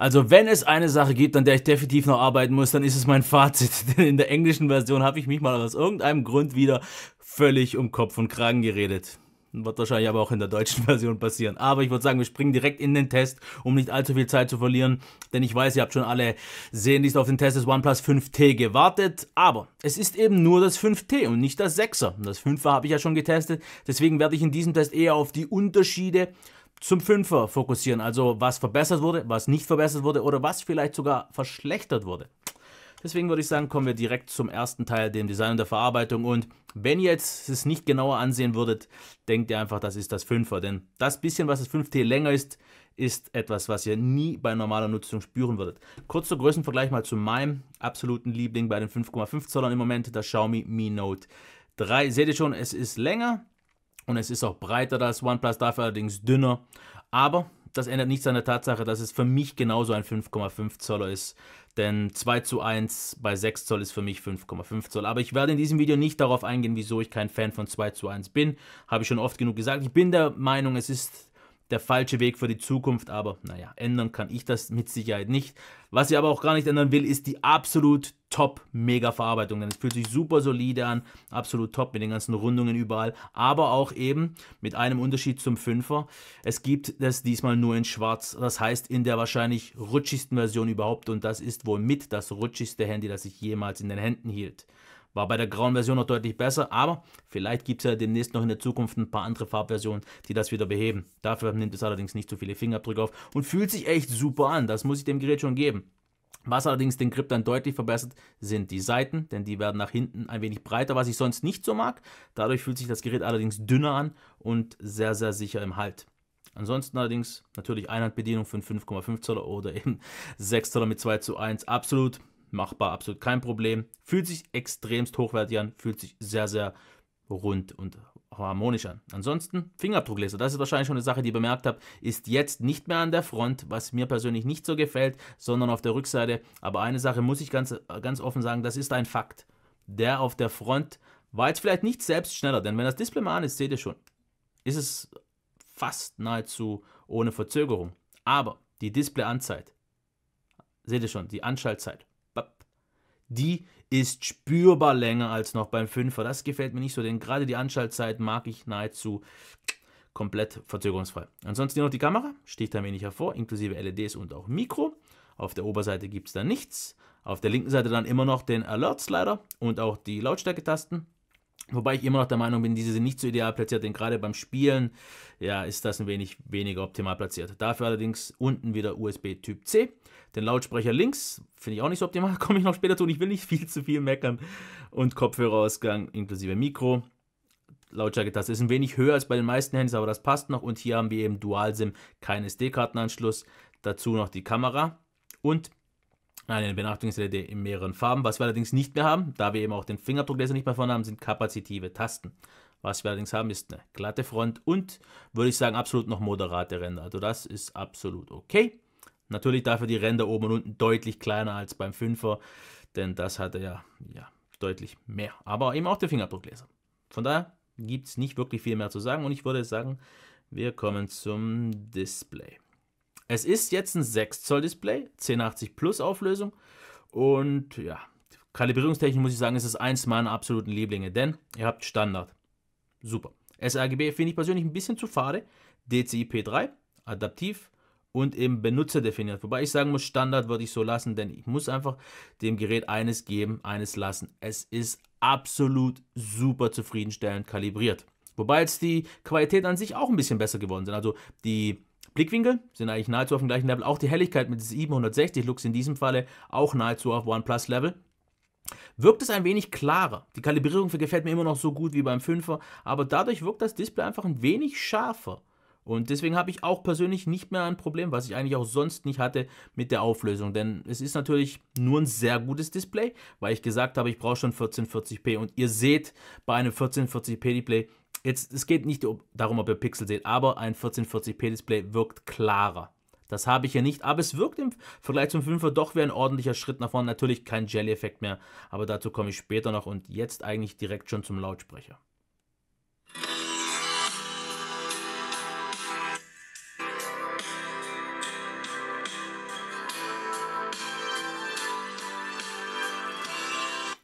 Also wenn es eine Sache gibt, an der ich definitiv noch arbeiten muss, dann ist es mein Fazit. Denn in der englischen Version habe ich mich mal aus irgendeinem Grund wieder völlig um Kopf und Kragen geredet. Wird wahrscheinlich aber auch in der deutschen Version passieren. Aber ich würde sagen, wir springen direkt in den Test, um nicht allzu viel Zeit zu verlieren. Denn ich weiß, ihr habt schon alle sehnlichst auf den Test des OnePlus 5T gewartet. Aber es ist eben nur das 5T und nicht das 6er. Das 5er habe ich ja schon getestet. Deswegen werde ich in diesem Test eher auf die Unterschiede zum Fünfer fokussieren. Also was verbessert wurde, was nicht verbessert wurde oder was vielleicht sogar verschlechtert wurde. Deswegen würde ich sagen, kommen wir direkt zum ersten Teil, dem Design und der Verarbeitung. Und wenn ihr jetzt es nicht genauer ansehen würdet, denkt ihr einfach, das ist das Fünfer. Denn das bisschen, was das 5T länger ist, ist etwas, was ihr nie bei normaler Nutzung spüren würdet. Kurz Kurzer Größenvergleich mal zu meinem absoluten Liebling bei den 5,5 Zollern im Moment, das Xiaomi Mi Note 3. Seht ihr schon, es ist länger, und es ist auch breiter das OnePlus, dafür allerdings dünner. Aber das ändert nichts an der Tatsache, dass es für mich genauso ein 5,5 Zoller ist. Denn 2 zu 1 bei 6 Zoll ist für mich 5,5 Zoll. Aber ich werde in diesem Video nicht darauf eingehen, wieso ich kein Fan von 2 zu 1 bin. Habe ich schon oft genug gesagt. Ich bin der Meinung, es ist der falsche Weg für die Zukunft, aber naja, ändern kann ich das mit Sicherheit nicht. Was ich aber auch gar nicht ändern will, ist die absolut top mega Verarbeitung, denn es fühlt sich super solide an, absolut top mit den ganzen Rundungen überall, aber auch eben mit einem Unterschied zum 5er. Es gibt das diesmal nur in schwarz, das heißt in der wahrscheinlich rutschigsten Version überhaupt und das ist wohl mit das rutschigste Handy, das ich jemals in den Händen hielt. War bei der grauen Version noch deutlich besser, aber vielleicht gibt es ja demnächst noch in der Zukunft ein paar andere Farbversionen, die das wieder beheben. Dafür nimmt es allerdings nicht zu viele Fingerabdrücke auf und fühlt sich echt super an. Das muss ich dem Gerät schon geben. Was allerdings den Grip dann deutlich verbessert, sind die Seiten, denn die werden nach hinten ein wenig breiter, was ich sonst nicht so mag. Dadurch fühlt sich das Gerät allerdings dünner an und sehr, sehr sicher im Halt. Ansonsten allerdings natürlich Einhandbedienung von 5,5 Zoll oder eben 6 Zoll mit 2 zu 1. Absolut machbar, absolut kein Problem. Fühlt sich extremst hochwertig an, fühlt sich sehr, sehr rund und harmonisch an. Ansonsten Fingerabdruckleser, das ist wahrscheinlich schon eine Sache, die ich bemerkt habe, ist jetzt nicht mehr an der Front, was mir persönlich nicht so gefällt, sondern auf der Rückseite. Aber eine Sache muss ich ganz, ganz offen sagen, das ist ein Fakt. Der auf der Front war jetzt vielleicht nicht selbst schneller, denn wenn das Display mal an ist, seht ihr schon, ist es fast nahezu ohne Verzögerung. Aber die Display-Anzeit, seht ihr schon, die Anschaltzeit die ist spürbar länger als noch beim 5er. Das gefällt mir nicht so, denn gerade die Anschaltzeit mag ich nahezu komplett verzögerungsfrei. Ansonsten hier noch die Kamera, sticht ein wenig hervor, inklusive LEDs und auch Mikro. Auf der Oberseite gibt es da nichts. Auf der linken Seite dann immer noch den Alert-Slider und auch die Lautstärke-Tasten. Wobei ich immer noch der Meinung bin, diese sind nicht so ideal platziert, denn gerade beim Spielen ja, ist das ein wenig weniger optimal platziert. Dafür allerdings unten wieder USB Typ C. Den Lautsprecher links finde ich auch nicht so optimal, komme ich noch später zu. Ich will nicht viel zu viel meckern. Und Kopfhörerausgang inklusive Mikro. Lautstärke Taste ist ein wenig höher als bei den meisten Handys, aber das passt noch. Und hier haben wir eben Dual-SIM, keinen SD-Kartenanschluss. Dazu noch die Kamera und eine Benachrichtigungsled in mehreren Farben. Was wir allerdings nicht mehr haben, da wir eben auch den Fingerabdruckleser nicht mehr vorne haben, sind kapazitive Tasten. Was wir allerdings haben, ist eine glatte Front und, würde ich sagen, absolut noch moderate Ränder. Also das ist absolut okay. Natürlich dafür die Ränder oben und unten deutlich kleiner als beim 5er, denn das hatte ja, ja deutlich mehr. Aber eben auch der Fingerabdruckleser. Von daher gibt es nicht wirklich viel mehr zu sagen und ich würde sagen, wir kommen zum Display. Es ist jetzt ein 6 Zoll Display, 1080 Plus Auflösung und ja, kalibrierungstechnisch muss ich sagen, ist es eins meiner absoluten Lieblinge, denn ihr habt Standard. Super. sRGB finde ich persönlich ein bisschen zu fade. DCI-P3, adaptiv und eben benutzerdefiniert. Wobei ich sagen muss, Standard würde ich so lassen, denn ich muss einfach dem Gerät eines geben, eines lassen. Es ist absolut super zufriedenstellend kalibriert. Wobei jetzt die Qualität an sich auch ein bisschen besser geworden sind. Also die Blickwinkel sind eigentlich nahezu auf dem gleichen Level. Auch die Helligkeit mit 760 Lux in diesem Falle auch nahezu auf OnePlus Level. Wirkt es ein wenig klarer. Die Kalibrierung gefällt mir immer noch so gut wie beim 5er, aber dadurch wirkt das Display einfach ein wenig scharfer. Und deswegen habe ich auch persönlich nicht mehr ein Problem, was ich eigentlich auch sonst nicht hatte mit der Auflösung. Denn es ist natürlich nur ein sehr gutes Display, weil ich gesagt habe, ich brauche schon 1440p. Und ihr seht bei einem 1440p Display, jetzt, es geht nicht darum, ob ihr Pixel seht, aber ein 1440p-Display wirkt klarer. Das habe ich ja nicht, aber es wirkt im Vergleich zum 5er doch wie ein ordentlicher Schritt nach vorne. Natürlich kein Jelly-Effekt mehr, aber dazu komme ich später noch und jetzt eigentlich direkt schon zum Lautsprecher.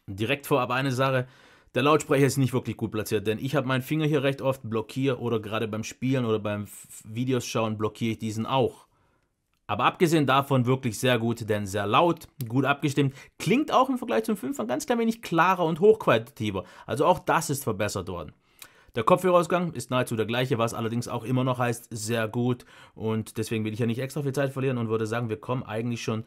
Direkt vorab eine Sache, der Lautsprecher ist nicht wirklich gut platziert, denn ich habe meinen Finger hier recht oft blockiert oder gerade beim Spielen oder beim Videos schauen blockiere ich diesen auch. Aber abgesehen davon wirklich sehr gut, denn sehr laut, gut abgestimmt, klingt auch im Vergleich zum 5 ein ganz klein wenig klarer und hochqualitativer. Also auch das ist verbessert worden. Der Kopfhörerausgang ist nahezu der gleiche, was allerdings auch immer noch heißt, sehr gut. Und deswegen will ich ja nicht extra viel Zeit verlieren und würde sagen, wir kommen eigentlich schon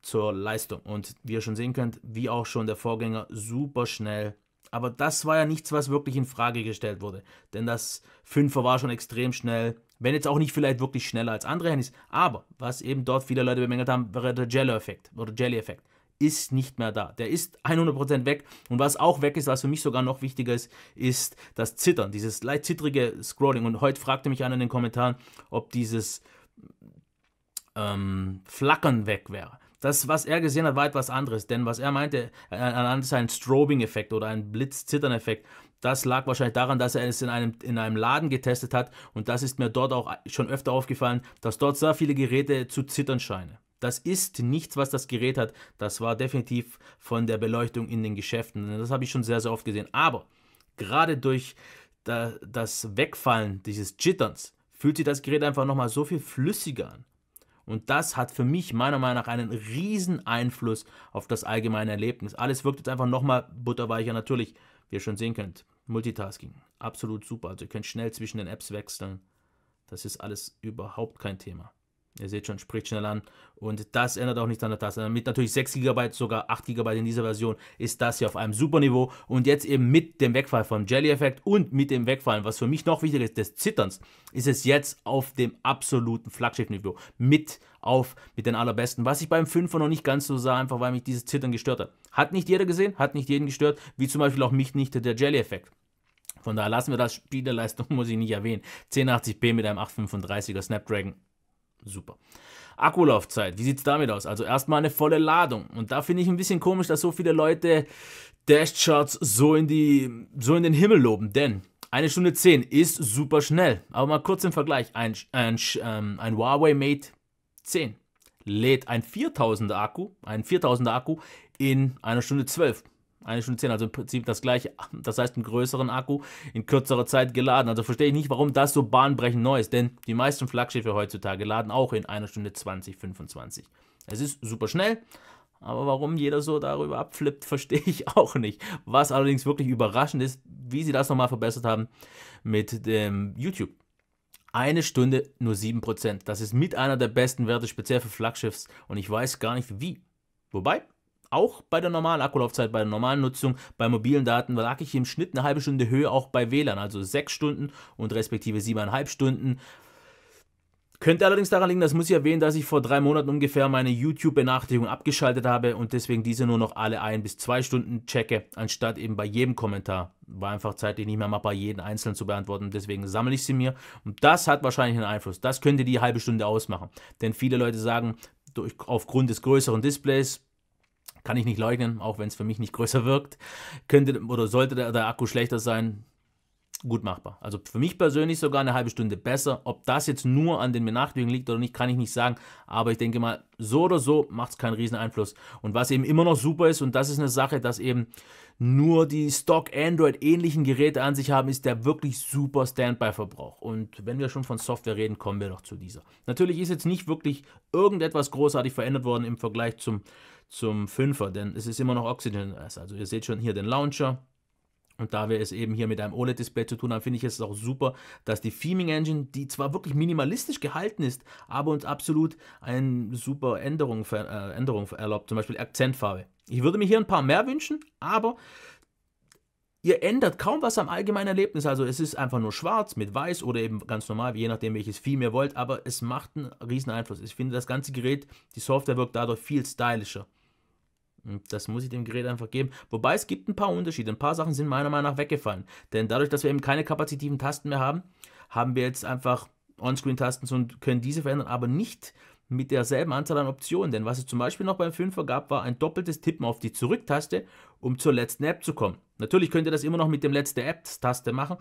zur Leistung. Und wie ihr schon sehen könnt, wie auch schon der Vorgänger, super schnell aber das war ja nichts, was wirklich in Frage gestellt wurde. Denn das Fünfer war schon extrem schnell. Wenn jetzt auch nicht vielleicht wirklich schneller als andere Handys. Aber was eben dort viele Leute bemängelt haben, wäre der Jello-Effekt oder Jelly-Effekt ist nicht mehr da. Der ist 100% weg. Und was auch weg ist, was für mich sogar noch wichtiger ist, ist das Zittern, dieses leicht zittrige Scrolling. Und heute fragte mich einer in den Kommentaren, ob dieses ähm, Flackern weg wäre. Das, was er gesehen hat, war etwas anderes, denn was er meinte, äh, anhand ein Strobing-Effekt oder ein Blitz-Zittern-Effekt. Das lag wahrscheinlich daran, dass er es in einem, in einem Laden getestet hat und das ist mir dort auch schon öfter aufgefallen, dass dort sehr viele Geräte zu zittern scheinen. Das ist nichts, was das Gerät hat. Das war definitiv von der Beleuchtung in den Geschäften. Das habe ich schon sehr, sehr oft gesehen. Aber gerade durch das Wegfallen dieses Jitterns fühlt sich das Gerät einfach nochmal so viel flüssiger an. Und das hat für mich meiner Meinung nach einen riesen Einfluss auf das allgemeine Erlebnis. Alles wirkt jetzt einfach nochmal butterweicher natürlich, wie ihr schon sehen könnt. Multitasking, absolut super. Also ihr könnt schnell zwischen den Apps wechseln. Das ist alles überhaupt kein Thema. Ihr seht schon, spricht schnell an. Und das ändert auch nichts an der Taste. Mit natürlich 6 GB, sogar 8 GB in dieser Version ist das hier auf einem super Niveau. Und jetzt eben mit dem Wegfall vom jelly Effect und mit dem Wegfallen, was für mich noch wichtiger ist, des Zitterns, ist es jetzt auf dem absoluten Flaggschiff-Niveau. Mit auf mit den allerbesten. Was ich beim 5er noch nicht ganz so sah, einfach weil mich dieses Zittern gestört hat. Hat nicht jeder gesehen, hat nicht jeden gestört, wie zum Beispiel auch mich nicht der jelly Effect. Von daher lassen wir das. Spielerleistung, muss ich nicht erwähnen. 1080p mit einem 835er Snapdragon. Super. Akkulaufzeit, wie sieht es damit aus? Also erstmal eine volle Ladung. Und da finde ich ein bisschen komisch, dass so viele Leute Dashcharts so, in die, so in den Himmel loben, denn eine Stunde 10 ist super schnell. Aber mal kurz im Vergleich, ein, ein, ähm, ein Huawei Mate 10 lädt ein 4000er Akku, ein 4000er Akku in einer Stunde 12. Eine Stunde 10, also im Prinzip das gleiche, das heißt einen größeren Akku in kürzerer Zeit geladen. Also verstehe ich nicht, warum das so bahnbrechend neu ist, denn die meisten Flaggschiffe heutzutage laden auch in einer Stunde 20, 25. Es ist super schnell, aber warum jeder so darüber abflippt, verstehe ich auch nicht. Was allerdings wirklich überraschend ist, wie sie das nochmal verbessert haben mit dem YouTube. Eine Stunde nur 7%. Das ist mit einer der besten Werte, speziell für Flaggschiffs. Und ich weiß gar nicht wie. Wobei, auch bei der normalen Akkulaufzeit, bei der normalen Nutzung, bei mobilen Daten lag ich im Schnitt eine halbe Stunde Höhe auch bei WLAN, also sechs Stunden und respektive siebeneinhalb Stunden. Könnte allerdings daran liegen, das muss ich erwähnen, dass ich vor drei Monaten ungefähr meine YouTube-Benachrichtigung abgeschaltet habe und deswegen diese nur noch alle ein bis zwei Stunden checke, anstatt eben bei jedem Kommentar. War einfach zeitlich nicht mehr machbar, jeden einzelnen zu beantworten. Deswegen sammle ich sie mir. Und das hat wahrscheinlich einen Einfluss. Das könnte die halbe Stunde ausmachen. Denn viele Leute sagen, durch, aufgrund des größeren Displays kann ich nicht leugnen, auch wenn es für mich nicht größer wirkt. Könnte oder sollte der, der Akku schlechter sein, gut machbar. Also für mich persönlich sogar eine halbe Stunde besser. Ob das jetzt nur an den Benachrichtigungen liegt oder nicht, kann ich nicht sagen. Aber ich denke mal, so oder so macht es keinen riesen Einfluss. Und was eben immer noch super ist, und das ist eine Sache, dass eben nur die Stock-Android-ähnlichen Geräte an sich haben, ist der wirklich super Standby-Verbrauch. Und wenn wir schon von Software reden, kommen wir noch zu dieser. Natürlich ist jetzt nicht wirklich irgendetwas großartig verändert worden im Vergleich zum, zum 5er, denn es ist immer noch Oxygen. Also ihr seht schon hier den Launcher. Und da wir es eben hier mit einem OLED-Display zu tun haben, finde ich es auch super, dass die Theming Engine, die zwar wirklich minimalistisch gehalten ist, aber uns absolut eine super Änderung, äh, Änderung erlaubt, zum Beispiel Akzentfarbe. Ich würde mir hier ein paar mehr wünschen, aber ihr ändert kaum was am allgemeinen Erlebnis. Also es ist einfach nur schwarz mit weiß oder eben ganz normal, je nachdem welches Theme mehr wollt, aber es macht einen riesen Einfluss. Ich finde das ganze Gerät, die Software wirkt dadurch viel stylischer. Und das muss ich dem Gerät einfach geben. Wobei es gibt ein paar Unterschiede. Ein paar Sachen sind meiner Meinung nach weggefallen. Denn dadurch, dass wir eben keine kapazitiven Tasten mehr haben, haben wir jetzt einfach On-Screen-Tasten und können diese verändern, aber nicht mit derselben Anzahl an Optionen. Denn was es zum Beispiel noch beim Fünfer gab, war ein doppeltes Tippen auf die Zurücktaste, um zur letzten App zu kommen. Natürlich könnt ihr das immer noch mit dem letzten App-Taste machen,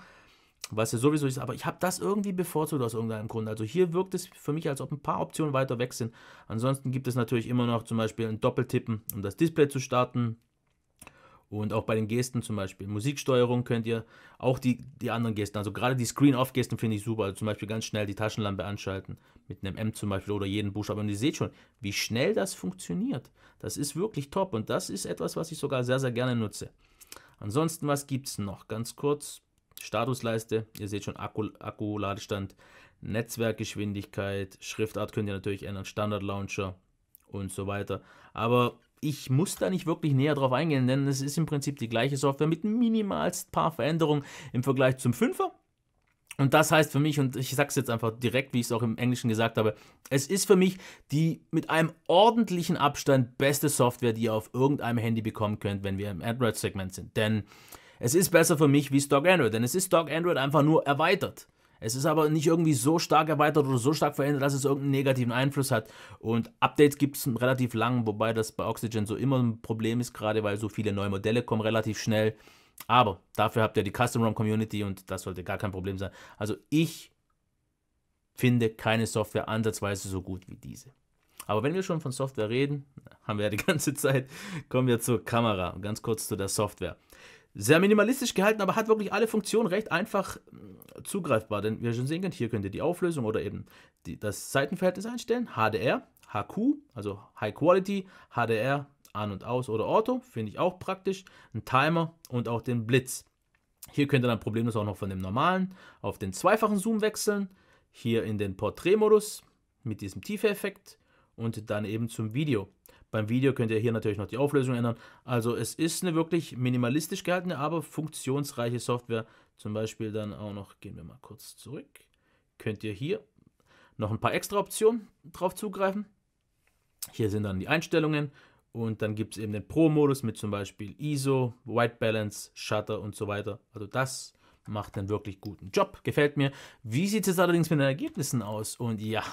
was ja sowieso ist, aber ich habe das irgendwie bevorzugt aus irgendeinem Grund. Also hier wirkt es für mich, als ob ein paar Optionen weiter weg sind. Ansonsten gibt es natürlich immer noch zum Beispiel ein Doppeltippen, um das Display zu starten, und auch bei den Gesten zum Beispiel. Musiksteuerung könnt ihr auch die, die anderen Gesten, also gerade die Screen-Off-Gesten finde ich super. Also zum Beispiel ganz schnell die Taschenlampe anschalten, mit einem M zum Beispiel oder jeden Buchstaben. Und ihr seht schon, wie schnell das funktioniert. Das ist wirklich top und das ist etwas, was ich sogar sehr, sehr gerne nutze. Ansonsten, was gibt es noch? Ganz kurz, Statusleiste, ihr seht schon Akku, Akku Ladestand, Netzwerkgeschwindigkeit, Schriftart könnt ihr natürlich ändern, Standard Launcher und so weiter. Aber ich muss da nicht wirklich näher drauf eingehen, denn es ist im Prinzip die gleiche Software mit minimalst paar Veränderungen im Vergleich zum 5er. Und das heißt für mich, und ich sage es jetzt einfach direkt, wie ich es auch im Englischen gesagt habe, es ist für mich die mit einem ordentlichen Abstand beste Software, die ihr auf irgendeinem Handy bekommen könnt, wenn wir im Android-Segment sind. Denn es ist besser für mich wie Stock Android, denn es ist Stock Android einfach nur erweitert. Es ist aber nicht irgendwie so stark erweitert oder so stark verändert, dass es irgendeinen negativen Einfluss hat. Und Updates gibt es relativ lang, wobei das bei Oxygen so immer ein Problem ist, gerade weil so viele neue Modelle kommen relativ schnell. Aber dafür habt ihr die Custom ROM Community und das sollte gar kein Problem sein. Also ich finde keine Software ansatzweise so gut wie diese. Aber wenn wir schon von Software reden, haben wir ja die ganze Zeit, kommen wir zur Kamera. und Ganz kurz zu der Software sehr minimalistisch gehalten, aber hat wirklich alle Funktionen recht einfach äh, zugreifbar. Denn wie ihr schon sehen könnt, hier könnt ihr die Auflösung oder eben die, das Seitenverhältnis einstellen. HDR, HQ, also High Quality, HDR, An und Aus oder Auto, finde ich auch praktisch. Ein Timer und auch den Blitz. Hier könnt ihr dann problemlos auch noch von dem normalen auf den zweifachen Zoom wechseln. Hier in den Porträtmodus mit diesem Tiefeffekt und dann eben zum Video. Beim Video könnt ihr hier natürlich noch die Auflösung ändern. Also es ist eine wirklich minimalistisch gehaltene, aber funktionsreiche Software. Zum Beispiel dann auch noch, gehen wir mal kurz zurück, könnt ihr hier noch ein paar extra Optionen drauf zugreifen. Hier sind dann die Einstellungen und dann gibt es eben den Pro-Modus mit zum Beispiel ISO, White Balance, Shutter und so weiter. Also das ist macht einen wirklich guten Job. Gefällt mir. Wie sieht es allerdings mit den Ergebnissen aus? Und ja,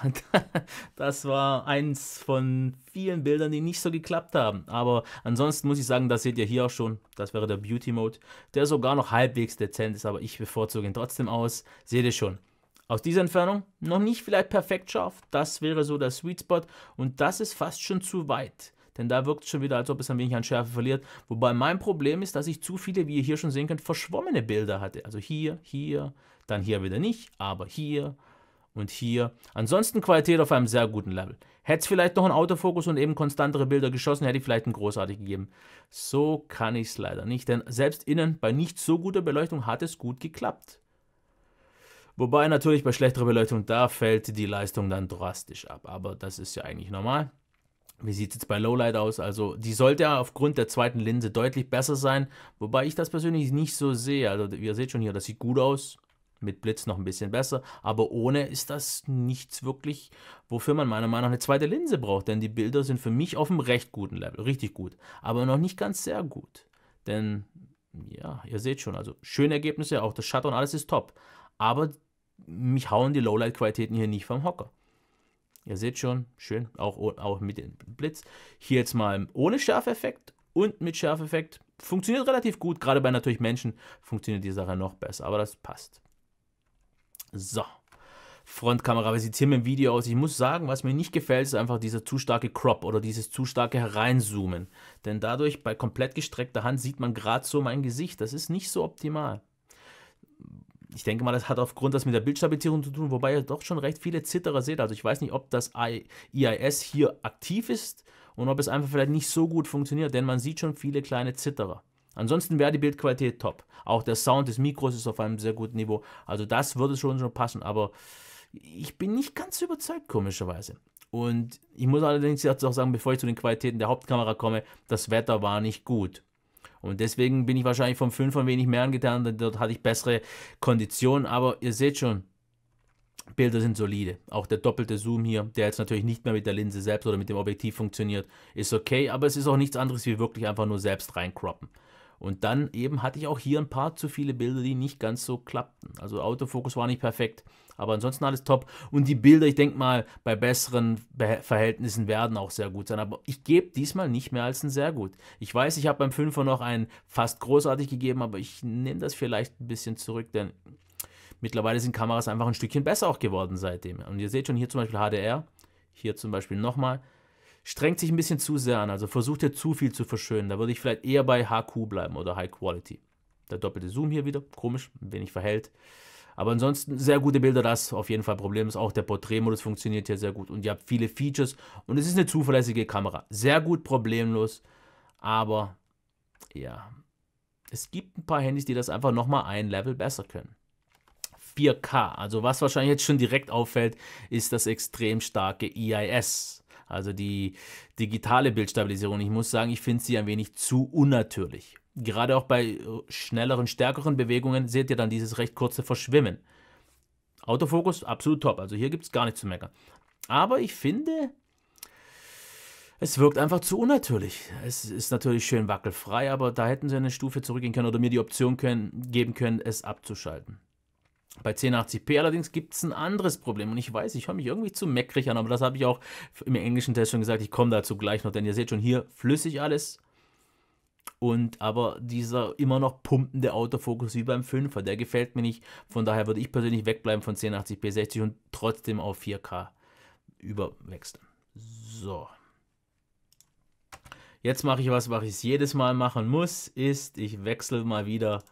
das war eins von vielen Bildern, die nicht so geklappt haben. Aber ansonsten muss ich sagen, das seht ihr hier auch schon. Das wäre der Beauty Mode, der sogar noch halbwegs dezent ist, aber ich bevorzuge ihn trotzdem aus. Seht ihr schon. Aus dieser Entfernung noch nicht vielleicht perfekt scharf. Das wäre so der Sweet Spot und das ist fast schon zu weit. Denn da wirkt es schon wieder, als ob es ein wenig an Schärfe verliert. Wobei mein Problem ist, dass ich zu viele, wie ihr hier schon sehen könnt, verschwommene Bilder hatte. Also hier, hier, dann hier wieder nicht, aber hier und hier. Ansonsten Qualität auf einem sehr guten Level. Hätte es vielleicht noch einen Autofokus und eben konstantere Bilder geschossen, hätte ich vielleicht einen großartig gegeben. So kann ich es leider nicht, denn selbst innen bei nicht so guter Beleuchtung hat es gut geklappt. Wobei natürlich bei schlechterer Beleuchtung, da fällt die Leistung dann drastisch ab, aber das ist ja eigentlich normal. Wie sieht es jetzt bei Lowlight aus? Also die sollte ja aufgrund der zweiten Linse deutlich besser sein, wobei ich das persönlich nicht so sehe. Also ihr seht schon hier, das sieht gut aus, mit Blitz noch ein bisschen besser, aber ohne ist das nichts wirklich, wofür man meiner Meinung nach eine zweite Linse braucht, denn die Bilder sind für mich auf einem recht guten Level, richtig gut, aber noch nicht ganz sehr gut, denn ja, ihr seht schon, also schöne Ergebnisse, auch das Shutter und alles ist top, aber mich hauen die Lowlight-Qualitäten hier nicht vom Hocker. Ihr seht schon, schön, auch, auch mit dem Blitz. Hier jetzt mal ohne Schärfeffekt und mit Schärfeffekt. Funktioniert relativ gut, gerade bei natürlich Menschen funktioniert die Sache noch besser, aber das passt. So, Frontkamera, wie sieht es hier mit dem Video aus? Ich muss sagen, was mir nicht gefällt, ist einfach dieser zu starke Crop oder dieses zu starke Hereinzoomen. Denn dadurch bei komplett gestreckter Hand sieht man gerade so mein Gesicht. Das ist nicht so optimal ich denke mal, das hat aufgrund das mit der Bildstabilisierung zu tun, wobei ihr doch schon recht viele Zitterer seht. Also ich weiß nicht, ob das IIS hier aktiv ist und ob es einfach vielleicht nicht so gut funktioniert, denn man sieht schon viele kleine Zitterer. Ansonsten wäre die Bildqualität top. Auch der Sound des Mikros ist auf einem sehr guten Niveau. Also das würde schon schon passen, aber ich bin nicht ganz überzeugt, komischerweise. Und ich muss allerdings jetzt auch sagen, bevor ich zu den Qualitäten der Hauptkamera komme, das Wetter war nicht gut. Und deswegen bin ich wahrscheinlich vom Fünfer wenig mehr angetan, denn dort hatte ich bessere Konditionen. Aber ihr seht schon, Bilder sind solide. Auch der doppelte Zoom hier, der jetzt natürlich nicht mehr mit der Linse selbst oder mit dem Objektiv funktioniert, ist okay. Aber es ist auch nichts anderes wie wirklich einfach nur selbst reincroppen. Und dann eben hatte ich auch hier ein paar zu viele Bilder, die nicht ganz so klappten. Also Autofokus war nicht perfekt, aber ansonsten alles top. Und die Bilder, ich denke mal, bei besseren Verhältnissen werden auch sehr gut sein. Aber ich gebe diesmal nicht mehr als ein sehr gut. Ich weiß, ich habe beim 5er noch einen fast großartig gegeben, aber ich nehme das vielleicht ein bisschen zurück, denn mittlerweile sind Kameras einfach ein Stückchen besser auch geworden seitdem. Und ihr seht schon hier zum Beispiel HDR, hier zum Beispiel nochmal strengt sich ein bisschen zu sehr an, also versucht er zu viel zu verschönen. Da würde ich vielleicht eher bei HQ bleiben oder High Quality. Der doppelte Zoom hier wieder, komisch, wenig verhält. Aber ansonsten sehr gute Bilder, das auf jeden Fall Problem ist. Auch der Porträtmodus funktioniert hier sehr gut und ihr habt viele Features und es ist eine zuverlässige Kamera. Sehr gut, problemlos, aber ja, es gibt ein paar Handys, die das einfach nochmal ein Level besser können. 4K, also was wahrscheinlich jetzt schon direkt auffällt, ist das extrem starke EIS. Also die digitale Bildstabilisierung. Ich muss sagen, ich finde sie ein wenig zu unnatürlich. Gerade auch bei äh, schnelleren, stärkeren Bewegungen seht ihr dann dieses recht kurze Verschwimmen. Autofokus absolut top. Also hier gibt es gar nichts zu meckern. Aber ich finde, es wirkt einfach zu unnatürlich. Es ist natürlich schön wackelfrei, aber da hätten sie eine Stufe zurückgehen können oder mir die Option können, geben können, es abzuschalten. Bei 1080p allerdings gibt es ein anderes Problem und ich weiß, ich höre mich irgendwie zu meckrig an, aber das habe ich auch im englischen Test schon gesagt, ich komme dazu gleich noch, denn ihr seht schon hier flüssig alles und aber dieser immer noch pumpende Autofokus wie beim 5er, der gefällt mir nicht, von daher würde ich persönlich wegbleiben von 1080p 60 und trotzdem auf 4K überwechseln. So. Jetzt mache ich was, was ich jedes Mal machen muss, ist, ich wechsle mal wieder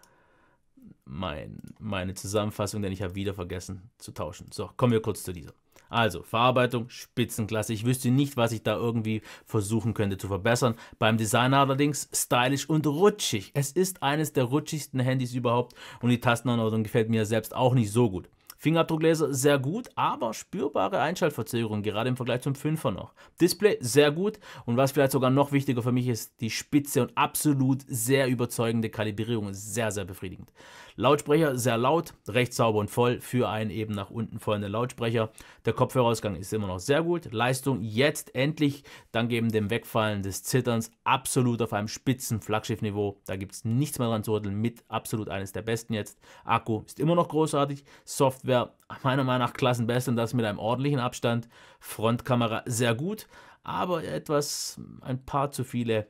mein, meine Zusammenfassung, denn ich habe wieder vergessen zu tauschen. So, kommen wir kurz zu dieser. Also, Verarbeitung, Spitzenklasse. Ich wüsste nicht, was ich da irgendwie versuchen könnte zu verbessern. Beim Design allerdings stylisch und rutschig. Es ist eines der rutschigsten Handys überhaupt und die Tastenanordnung gefällt mir selbst auch nicht so gut. Fingerabdruckleser sehr gut, aber spürbare Einschaltverzögerung, gerade im Vergleich zum 5er noch. Display sehr gut und was vielleicht sogar noch wichtiger für mich ist, die spitze und absolut sehr überzeugende Kalibrierung, sehr, sehr befriedigend. Lautsprecher sehr laut, recht sauber und voll für einen eben nach unten fallenden Lautsprecher. Der Kopfhörerausgang ist immer noch sehr gut. Leistung jetzt endlich, dank eben dem Wegfallen des Zitterns, absolut auf einem spitzen Flaggschiffniveau. Da gibt es nichts mehr dran zu rütteln, mit absolut eines der besten jetzt. Akku ist immer noch großartig. Software meiner Meinung nach klassenbest und das mit einem ordentlichen Abstand. Frontkamera sehr gut, aber etwas, ein paar zu viele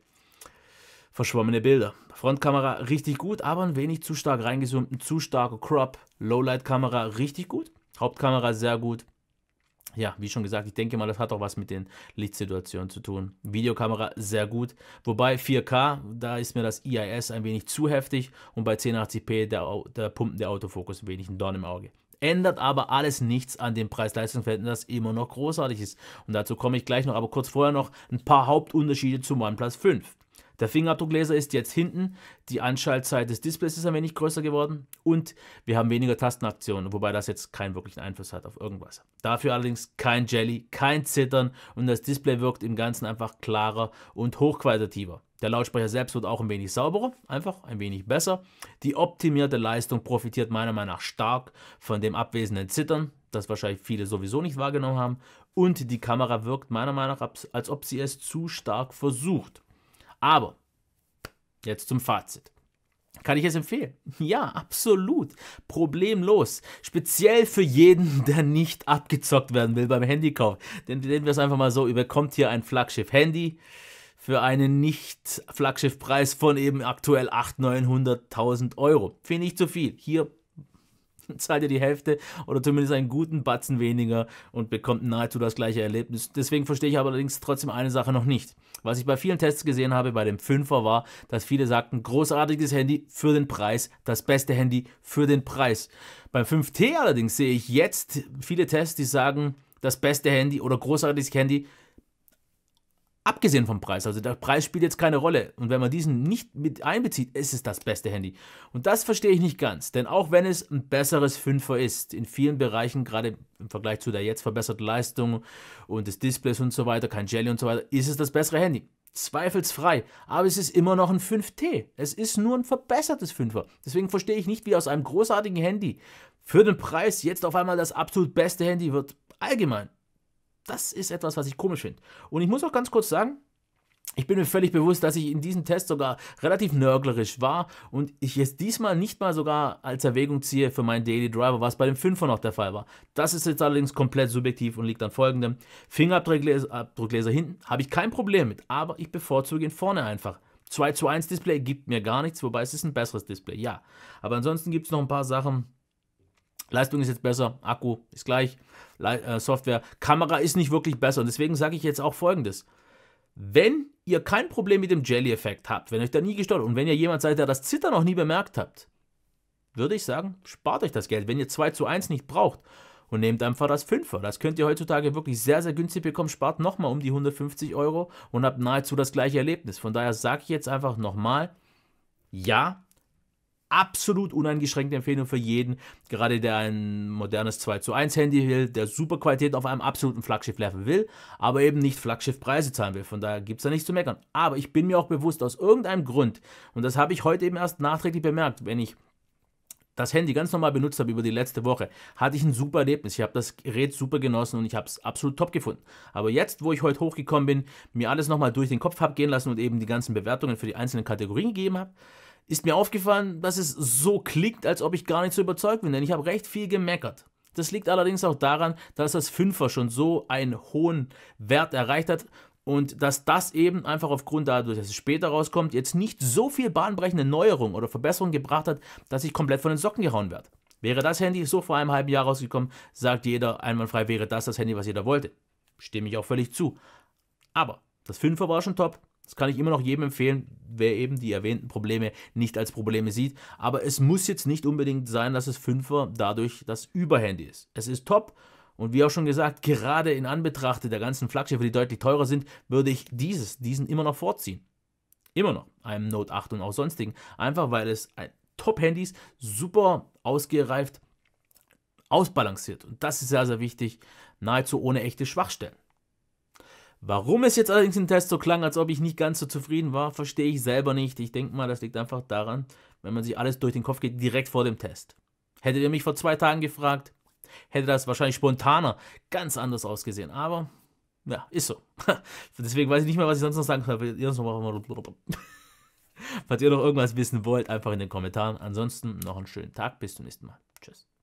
verschwommene Bilder. Frontkamera richtig gut, aber ein wenig zu stark reingezoomt, ein zu starker Crop. Lowlight-Kamera richtig gut, Hauptkamera sehr gut. Ja, wie schon gesagt, ich denke mal, das hat auch was mit den Lichtsituationen zu tun. Videokamera sehr gut, wobei 4K, da ist mir das EIS ein wenig zu heftig und bei 1080p, der, der pumpt der Autofokus ein wenig ein Dorn im Auge. Ändert aber alles nichts an dem Preis-Leistungs-Verhältnis, das immer noch großartig ist. Und dazu komme ich gleich noch, aber kurz vorher noch ein paar Hauptunterschiede zum OnePlus 5. Der Fingerabdrucklaser ist jetzt hinten, die Anschaltzeit des Displays ist ein wenig größer geworden und wir haben weniger Tastenaktionen, wobei das jetzt keinen wirklichen Einfluss hat auf irgendwas. Dafür allerdings kein Jelly, kein Zittern und das Display wirkt im Ganzen einfach klarer und hochqualitativer. Der Lautsprecher selbst wird auch ein wenig sauberer, einfach ein wenig besser. Die optimierte Leistung profitiert meiner Meinung nach stark von dem abwesenden Zittern, das wahrscheinlich viele sowieso nicht wahrgenommen haben. Und die Kamera wirkt meiner Meinung nach, als ob sie es zu stark versucht. Aber jetzt zum Fazit. Kann ich es empfehlen? Ja, absolut. Problemlos. Speziell für jeden, der nicht abgezockt werden will beim Handykauf. Denn nennen wir es einfach mal so, ihr bekommt hier ein Flaggschiff-Handy für einen nicht flaggschiff preis von eben aktuell 800, 900.000 Euro. Finde ich zu viel. Hier zahlt ihr die Hälfte oder zumindest einen guten Batzen weniger und bekommt nahezu das gleiche Erlebnis. Deswegen verstehe ich aber allerdings trotzdem eine Sache noch nicht. Was ich bei vielen Tests gesehen habe bei dem 5er war, dass viele sagten, großartiges Handy für den Preis, das beste Handy für den Preis. Beim 5T allerdings sehe ich jetzt viele Tests, die sagen, das beste Handy oder großartiges Handy abgesehen vom Preis. Also der Preis spielt jetzt keine Rolle. Und wenn man diesen nicht mit einbezieht, ist es das beste Handy. Und das verstehe ich nicht ganz. Denn auch wenn es ein besseres 5er ist, in vielen Bereichen, gerade im Vergleich zu der jetzt verbesserten Leistung und des Displays und so weiter, kein Jelly und so weiter, ist es das bessere Handy. Zweifelsfrei, aber es ist immer noch ein 5T. Es ist nur ein verbessertes 5er. Deswegen verstehe ich nicht, wie aus einem großartigen Handy für den Preis jetzt auf einmal das absolut beste Handy wird. Allgemein das ist etwas, was ich komisch finde. Und ich muss auch ganz kurz sagen, ich bin mir völlig bewusst, dass ich in diesem Test sogar relativ nörglerisch war und ich es diesmal nicht mal sogar als Erwägung ziehe für meinen Daily Driver, was bei dem 5er noch der Fall war. Das ist jetzt allerdings komplett subjektiv und liegt an folgendem. Fingerabdruckleser hinten habe ich kein Problem mit, aber ich bevorzuge ihn vorne einfach. 2 zu 1 Display gibt mir gar nichts, wobei es ist ein besseres Display, ja. Aber ansonsten gibt es noch ein paar Sachen, Leistung ist jetzt besser, Akku ist gleich, Le äh, Software, Kamera ist nicht wirklich besser. Und deswegen sage ich jetzt auch folgendes. Wenn ihr kein Problem mit dem Jelly-Effekt habt, wenn euch da nie gestört und wenn ihr jemand seid, der das Zittern noch nie bemerkt habt, würde ich sagen, spart euch das Geld, wenn ihr 2 zu 1 nicht braucht und nehmt einfach das 5er. Das könnt ihr heutzutage wirklich sehr, sehr günstig bekommen, spart nochmal um die 150 Euro und habt nahezu das gleiche Erlebnis. Von daher sage ich jetzt einfach nochmal, ja, absolut uneingeschränkte Empfehlung für jeden, gerade der ein modernes 2 zu 1 Handy will, der super Qualität auf einem absoluten Flaggschiff-Level will, aber eben nicht Flaggschiffpreise zahlen will. Von daher gibt es da nichts zu meckern. Aber ich bin mir auch bewusst, aus irgendeinem Grund, und das habe ich heute eben erst nachträglich bemerkt, wenn ich das Handy ganz normal benutzt habe über die letzte Woche, hatte ich ein super Erlebnis. Ich habe das Gerät super genossen und ich habe es absolut top gefunden. Aber jetzt, wo ich heute hochgekommen bin, mir alles nochmal durch den Kopf habe gehen lassen und eben die ganzen Bewertungen für die einzelnen Kategorien gegeben habe, ist mir aufgefallen, dass es so klingt, als ob ich gar nicht so überzeugt bin, denn ich habe recht viel gemeckert. Das liegt allerdings auch daran, dass das Fünfer schon so einen hohen Wert erreicht hat und dass das eben einfach aufgrund dadurch, dass es später rauskommt, jetzt nicht so viel bahnbrechende Neuerung oder Verbesserung gebracht hat, dass ich komplett von den Socken gehauen werde. Wäre das Handy so vor einem halben Jahr rausgekommen, sagt jeder einwandfrei, wäre das das Handy, was jeder wollte. Stimme ich auch völlig zu. Aber das Fünfer war schon top, das kann ich immer noch jedem empfehlen, wer eben die erwähnten Probleme nicht als Probleme sieht. Aber es muss jetzt nicht unbedingt sein, dass es Fünfer dadurch das Überhandy ist. Es ist top. Und wie auch schon gesagt, gerade in Anbetracht der ganzen Flaggschiffe, die deutlich teurer sind, würde ich dieses, diesen immer noch vorziehen. Immer noch. Einem Note 8 und auch sonstigen. Einfach weil es ein Top-Handys, super ausgereift, ausbalanciert. Und das ist sehr, sehr wichtig. Nahezu ohne echte Schwachstellen. Warum es jetzt allerdings im Test so klang, als ob ich nicht ganz so zufrieden war, verstehe ich selber nicht. Ich denke mal, das liegt einfach daran, wenn man sich alles durch den Kopf geht, direkt vor dem Test. Hättet ihr mich vor zwei Tagen gefragt, hätte das wahrscheinlich spontaner ganz anders ausgesehen. Aber ja, ist so. Deswegen weiß ich nicht mehr, was ich sonst noch sagen soll. Falls ihr noch irgendwas wissen wollt, einfach in den Kommentaren. Ansonsten noch einen schönen Tag. Bis zum nächsten Mal. Tschüss.